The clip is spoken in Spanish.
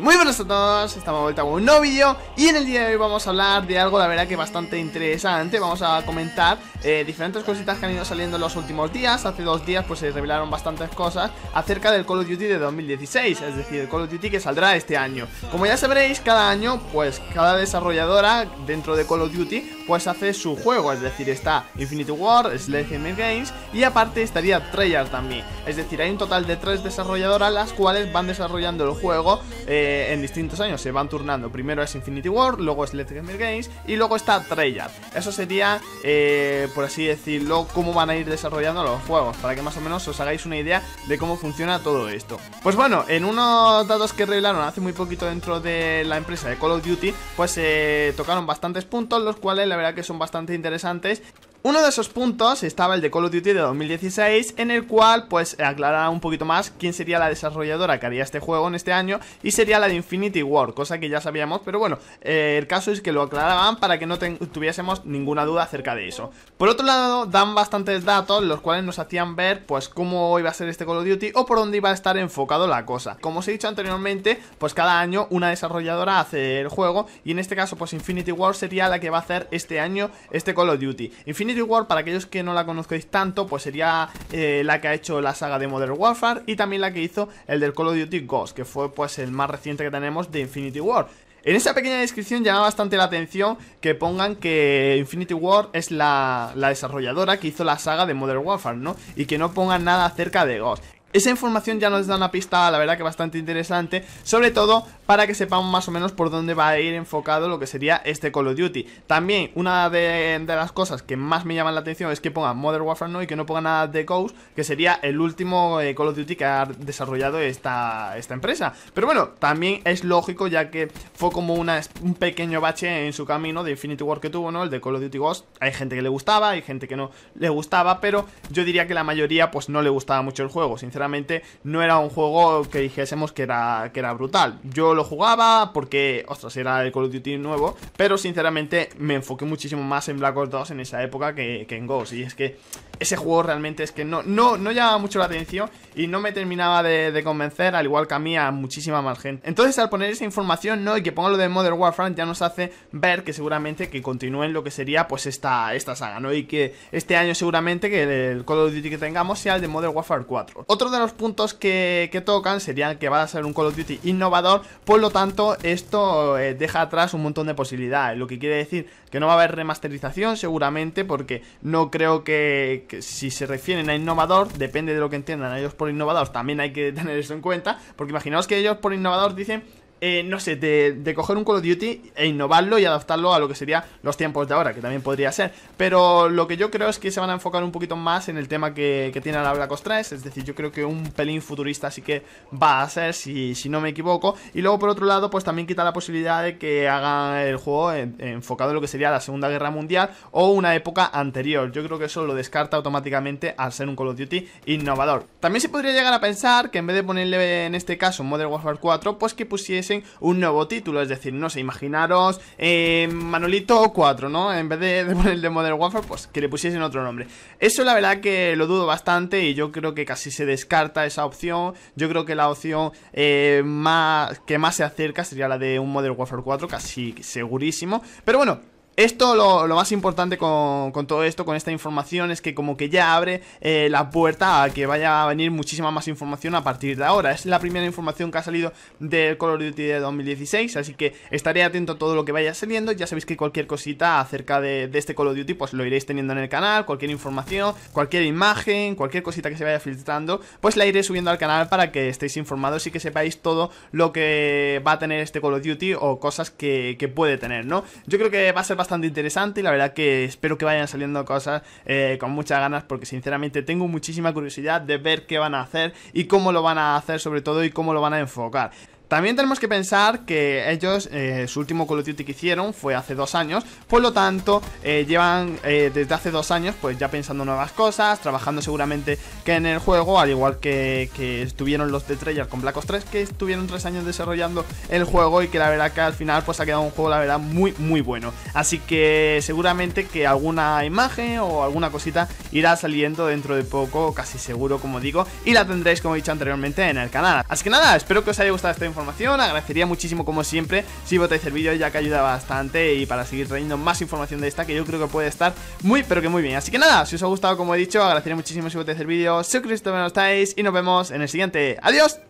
muy buenas a todos, estamos de vuelta con un nuevo vídeo y en el día de hoy vamos a hablar de algo la verdad que bastante interesante Vamos a comentar eh, diferentes cositas que han ido saliendo en los últimos días Hace dos días pues se revelaron bastantes cosas acerca del Call of Duty de 2016 Es decir, el Call of Duty que saldrá este año Como ya sabréis, cada año pues cada desarrolladora dentro de Call of Duty pues hace su juego Es decir, está Infinity War, Sledgehammer Games y aparte estaría Treyarch también Es decir, hay un total de tres desarrolladoras las cuales van desarrollando el juego eh, en distintos años. Se van turnando. Primero es Infinity War, luego es Let's Gamer Games y luego está Treyarch. Eso sería, eh, por así decirlo, cómo van a ir desarrollando los juegos. Para que más o menos os hagáis una idea de cómo funciona todo esto. Pues bueno, en unos datos que revelaron hace muy poquito dentro de la empresa de Call of Duty, pues se tocaron bastantes puntos, los cuales la verdad que son bastante interesantes uno de esos puntos estaba el de Call of Duty de 2016, en el cual pues aclaraba un poquito más quién sería la desarrolladora que haría este juego en este año y sería la de Infinity War, cosa que ya sabíamos, pero bueno, eh, el caso es que lo aclaraban para que no tuviésemos ninguna duda acerca de eso. Por otro lado, dan bastantes datos, los cuales nos hacían ver pues cómo iba a ser este Call of Duty o por dónde iba a estar enfocado la cosa. Como os he dicho anteriormente, pues cada año una desarrolladora hace el juego y en este caso pues Infinity War sería la que va a hacer este año este Call of Duty. Infinity War, para aquellos que no la conozcáis tanto, pues sería eh, la que ha hecho la saga de Modern Warfare y también la que hizo el del Call of Duty Ghost, que fue pues el más reciente que tenemos de Infinity War. En esa pequeña descripción llama bastante la atención que pongan que Infinity War es la, la, desarrolladora que hizo la saga de Modern Warfare, ¿no? Y que no pongan nada acerca de Ghost. Esa información ya nos da una pista, la verdad que bastante interesante, sobre todo para que sepamos más o menos por dónde va a ir enfocado lo que sería este Call of Duty. También una de, las cosas que más me llaman la atención es que pongan Modern Warfare no y que no ponga nada de Ghost, que sería el último eh, Call of Duty que ha desarrollado esta, esta empresa. Pero bueno, también es lógico ya que fue como una, un pequeño bache en su camino de Infinity War que tuvo, ¿no? El de Call of Duty Ghost. Hay gente que le gustaba, hay gente que no le gustaba, pero yo diría que la mayoría pues no le gustaba mucho el juego, sinceramente sinceramente no era un juego que dijésemos que era, que era brutal. Yo lo jugaba porque, ostras, era el Call of Duty nuevo, pero sinceramente me enfoqué muchísimo más en Black Ops 2 en esa época que, en Ghost. Y es que ese juego realmente es que no, no, no llamaba mucho la atención y no me terminaba de, convencer, al igual que a mí, a muchísima más gente. Entonces, al poner esa información, ¿no? Y que ponga lo de Modern Warfare, ya nos hace ver que seguramente que continúen lo que sería, pues, esta, esta saga, ¿no? Y que este año seguramente que el Call of Duty que tengamos sea el de Modern Warfare 4. Otro de los puntos que, tocan sería que va a ser un Call of Duty innovador, por lo tanto esto eh, deja atrás un montón de posibilidades, lo que quiere decir que no va a haber remasterización seguramente porque no creo que, si se refieren a innovador, depende de lo que entiendan ellos por innovador, también hay que tener eso en cuenta, porque imaginaos que ellos por innovador dicen eh, no sé, de, coger un Call of Duty e innovarlo y adaptarlo a lo que serían los tiempos de ahora, que también podría ser. Pero lo que yo creo es que se van a enfocar un poquito más en el tema que, que tiene la Black Ops 3, es decir, yo creo que un pelín futurista sí que va a ser, si, no me equivoco. Y luego, por otro lado, pues también quita la posibilidad de que haga el juego enfocado en lo que sería la Segunda Guerra Mundial o una época anterior. Yo creo que eso lo descarta automáticamente al ser un Call of Duty innovador. También se podría llegar a pensar que en vez de ponerle en este caso Modern Warfare 4, pues que pusiese un nuevo título. Es decir, no sé, imaginaros eh, Manolito 4, ¿no? En vez de, de ponerle Modern Warfare, pues que le pusiesen otro nombre. Eso la verdad que lo dudo bastante y yo creo que casi se descarta esa opción. Yo creo que la opción eh, más, que más se acerca sería la de un Modern Warfare 4, casi segurísimo. Pero bueno. Esto, lo, más importante con, todo esto, con esta información, es que como que ya abre eh, la puerta a que vaya a venir muchísima más información a partir de ahora. Es la primera información que ha salido del Call of Duty de 2016, así que estaré atento a todo lo que vaya saliendo. Ya sabéis que cualquier cosita acerca de, este Call of Duty, pues lo iréis teniendo en el canal, cualquier información, cualquier imagen, cualquier cosita que se vaya filtrando, pues la iré subiendo al canal para que estéis informados y que sepáis todo lo que va a tener este Call of Duty o cosas que, que puede tener, ¿no? Yo creo que va a ser bastante interesante y la verdad que espero que vayan saliendo cosas eh, con muchas ganas porque sinceramente tengo muchísima curiosidad de ver qué van a hacer y cómo lo van a hacer sobre todo y cómo lo van a enfocar. También tenemos que pensar que ellos, eh, su último Call of Duty que hicieron fue hace dos años, por lo tanto, eh, llevan eh, desde hace dos años pues ya pensando nuevas cosas, trabajando seguramente que en el juego, al igual que, que estuvieron los de Treyarch con Black Ops 3, que estuvieron tres años desarrollando el juego y que la verdad que al final pues ha quedado un juego, la verdad, muy, muy bueno. Así que seguramente que alguna imagen o alguna cosita irá saliendo dentro de poco, casi seguro, como digo, y la tendréis, como he dicho anteriormente, en el canal. Así que nada, espero que os haya gustado este información. Agradecería muchísimo, como siempre, si votáis el vídeo, ya que ayuda bastante y para seguir trayendo más información de esta, que yo creo que puede estar muy, pero que muy bien. Así que nada, si os ha gustado, como he dicho, agradecería muchísimo si votáis el vídeo. Soy Cristóbal, no estáis y nos vemos en el siguiente. ¡Adiós!